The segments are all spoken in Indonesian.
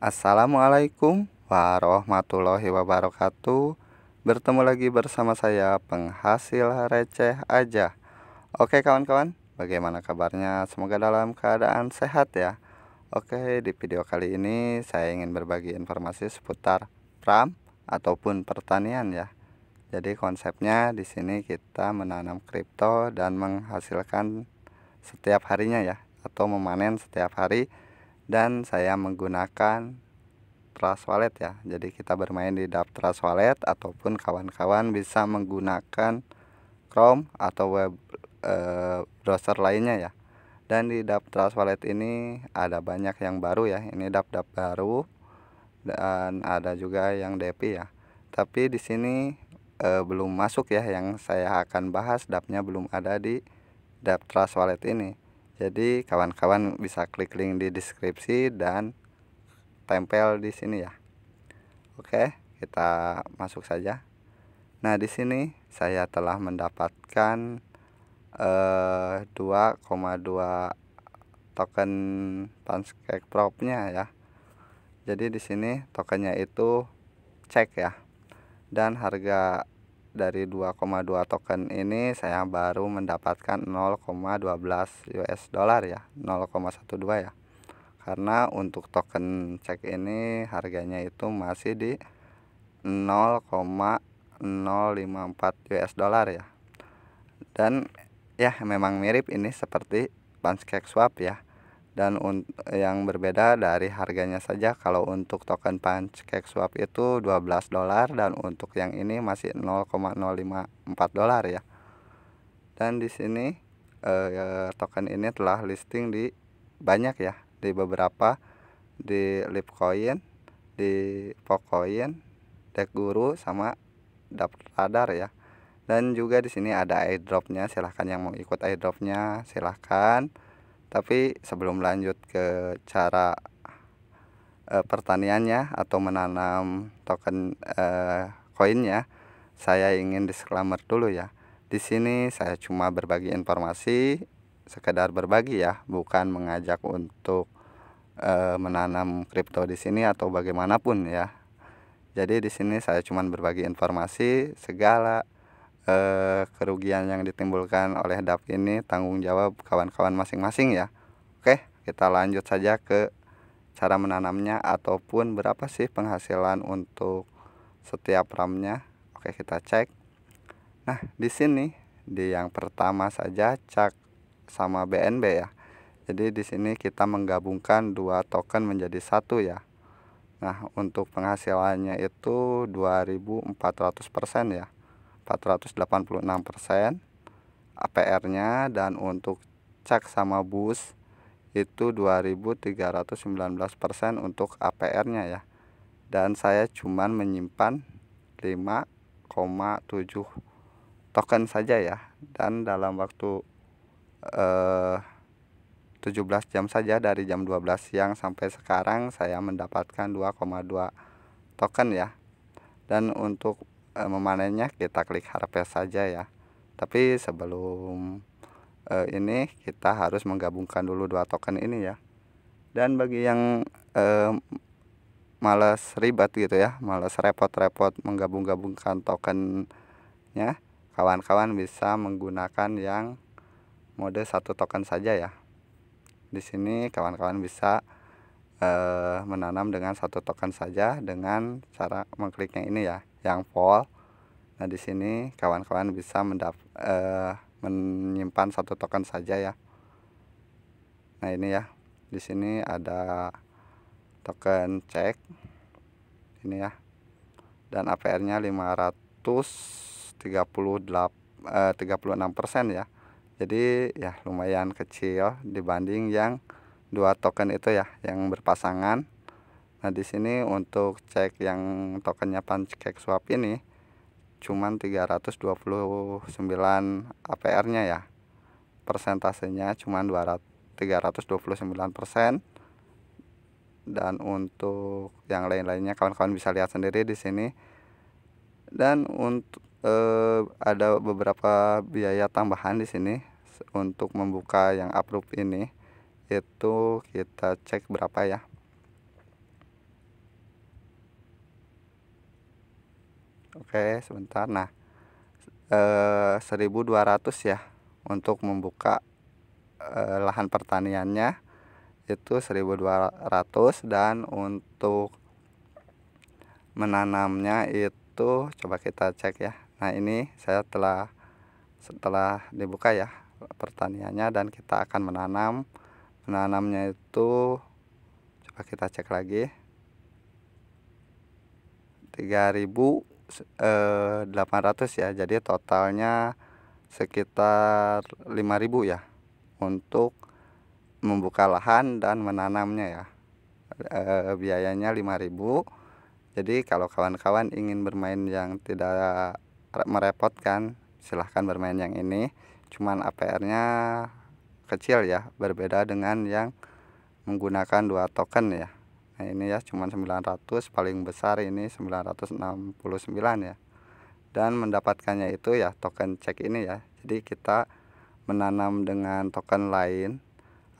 Assalamualaikum warahmatullahi wabarakatuh. Bertemu lagi bersama saya penghasil receh aja. Oke kawan-kawan, bagaimana kabarnya? Semoga dalam keadaan sehat ya. Oke, di video kali ini saya ingin berbagi informasi seputar pram ataupun pertanian ya. Jadi konsepnya di sini kita menanam kripto dan menghasilkan setiap harinya ya atau memanen setiap hari dan saya menggunakan Trust Wallet ya. Jadi kita bermain di Dap Trust Wallet ataupun kawan-kawan bisa menggunakan Chrome atau web e, browser lainnya ya. Dan di Dap Trust Wallet ini ada banyak yang baru ya. Ini dap-dap baru dan ada juga yang DP ya. Tapi di sini e, belum masuk ya yang saya akan bahas dapnya belum ada di Dap Trust Wallet ini. Jadi kawan-kawan bisa klik link di deskripsi dan tempel di sini ya. Oke, kita masuk saja. Nah, di sini saya telah mendapatkan 2,2 eh, token Panskek propnya ya. Jadi di sini tokennya itu cek ya. Dan harga dari 2,2 token ini saya baru mendapatkan 0,12 US dollar ya 0,12 ya karena untuk token cek ini harganya itu masih di 0,054 US dollar ya dan ya memang mirip ini seperti pancake swap ya dan yang berbeda dari harganya saja kalau untuk token pancake swap itu 12 dolar dan untuk yang ini masih 0,054 dolar ya dan di sini eh, token ini telah listing di banyak ya di beberapa di Lipcoin di Pocoin Dek Guru sama Dapur Radar ya dan juga di sini ada airdropnya silahkan yang mau ikut airdropnya silahkan tapi sebelum lanjut ke cara e, pertaniannya atau menanam token e, koinnya saya ingin disclaimer dulu ya di sini saya cuma berbagi informasi sekedar berbagi ya bukan mengajak untuk e, menanam kripto di sini atau bagaimanapun ya jadi di sini saya cuma berbagi informasi segala eh, kerugian yang ditimbulkan oleh DAP ini tanggung jawab kawan-kawan masing-masing ya. Oke, kita lanjut saja ke cara menanamnya ataupun berapa sih penghasilan untuk setiap ramnya. Oke, kita cek. Nah, di sini di yang pertama saja cak sama BNB ya. Jadi di sini kita menggabungkan dua token menjadi satu ya. Nah, untuk penghasilannya itu 2400% ya. 486% APR-nya dan untuk cak sama bus itu 2319% untuk APR-nya ya. Dan saya cuman menyimpan 5,7 token saja ya dan dalam waktu eh 17 jam saja dari jam 12 siang sampai sekarang saya mendapatkan 2,2 token ya dan untuk e, memanennya kita klik harvest saja ya tapi sebelum e, ini kita harus menggabungkan dulu dua token ini ya dan bagi yang e, males ribet gitu ya males repot-repot menggabung-gabungkan tokennya kawan-kawan bisa menggunakan yang mode satu token saja ya di sini kawan-kawan bisa menanam dengan satu token saja dengan cara mengkliknya ini ya yang full nah di sini kawan-kawan bisa mendap eh, menyimpan satu token saja ya nah ini ya di sini ada token cek ini ya dan APR nya 538 eh, 36% ya jadi ya lumayan kecil dibanding yang dua token itu ya yang berpasangan Nah di sini untuk cek yang tokennya Pancake Swap ini cuman 329 APR-nya ya. Persentasenya cuman puluh 329 persen dan untuk yang lain-lainnya kawan-kawan bisa lihat sendiri di sini dan untuk eh, ada beberapa biaya tambahan di sini untuk membuka yang approve ini itu kita cek berapa ya oke sebentar nah eh, 1200 ya untuk membuka eh, lahan pertaniannya itu 1200 dan untuk menanamnya itu coba kita cek ya nah ini saya telah setelah dibuka ya pertaniannya dan kita akan menanam menanamnya itu coba kita cek lagi 3000 800 eh, ya jadi totalnya sekitar 5000 ya untuk membuka lahan dan menanamnya ya e, biayanya 5000 jadi kalau kawan-kawan ingin bermain yang tidak merepotkan silahkan bermain yang ini cuman APR-nya kecil ya berbeda dengan yang menggunakan dua token ya nah ini ya cuman 900 paling besar ini 969 ya dan mendapatkannya itu ya token cek ini ya jadi kita menanam dengan token lain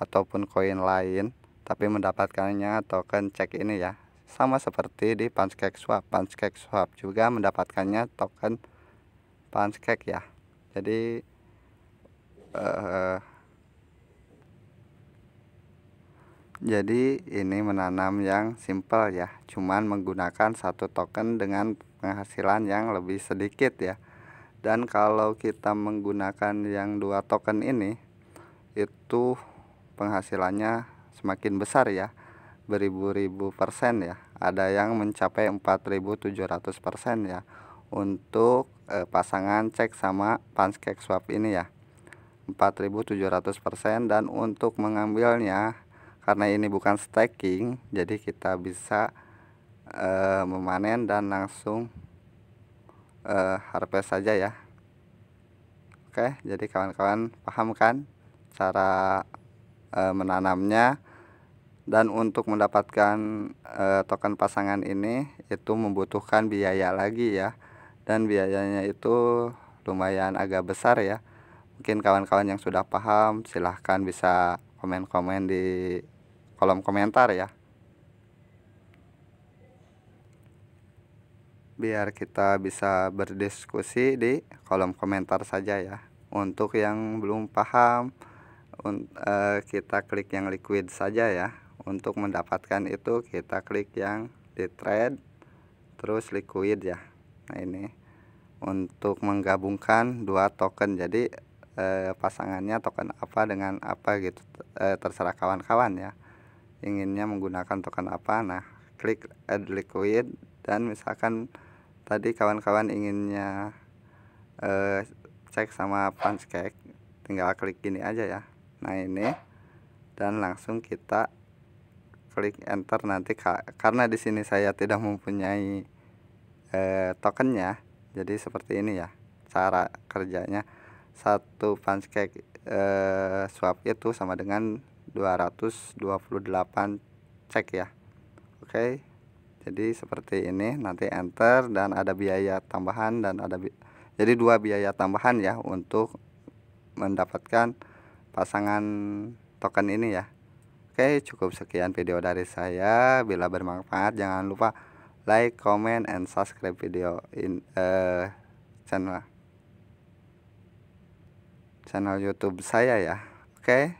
ataupun koin lain tapi mendapatkannya token cek ini ya sama seperti di pancake swap pancake swap juga mendapatkannya token pancake ya jadi eh, jadi ini menanam yang simple ya cuman menggunakan satu token dengan penghasilan yang lebih sedikit ya dan kalau kita menggunakan yang dua token ini itu penghasilannya semakin besar ya beribu-ribu persen ya ada yang mencapai 4700 persen ya untuk eh, pasangan cek sama pancake swap ini ya 4700 persen dan untuk mengambilnya karena ini bukan staking jadi kita bisa uh, memanen dan langsung uh, harvest saja ya oke jadi kawan-kawan paham kan cara uh, menanamnya dan untuk mendapatkan uh, token pasangan ini itu membutuhkan biaya lagi ya dan biayanya itu lumayan agak besar ya mungkin kawan-kawan yang sudah paham silahkan bisa komen-komen di kolom komentar ya biar kita bisa berdiskusi di kolom komentar saja ya untuk yang belum paham eh, kita klik yang liquid saja ya untuk mendapatkan itu kita klik yang di thread terus liquid ya nah ini untuk menggabungkan dua token jadi eh, pasangannya token apa dengan apa gitu eh, terserah kawan-kawan ya inginnya menggunakan token apa nah klik add liquid dan misalkan tadi kawan-kawan inginnya eh, cek sama punch tinggal klik gini aja ya nah ini dan langsung kita klik enter nanti ka karena di sini saya tidak mempunyai eh, tokennya jadi seperti ini ya cara kerjanya satu punch eh, swap itu sama dengan 228 cek ya oke okay. jadi seperti ini nanti enter dan ada biaya tambahan dan ada bi jadi dua biaya tambahan ya untuk mendapatkan pasangan token ini ya Oke cukup sekian video dari saya bila bermanfaat jangan lupa like comment and subscribe video in uh, channel channel YouTube saya ya Oke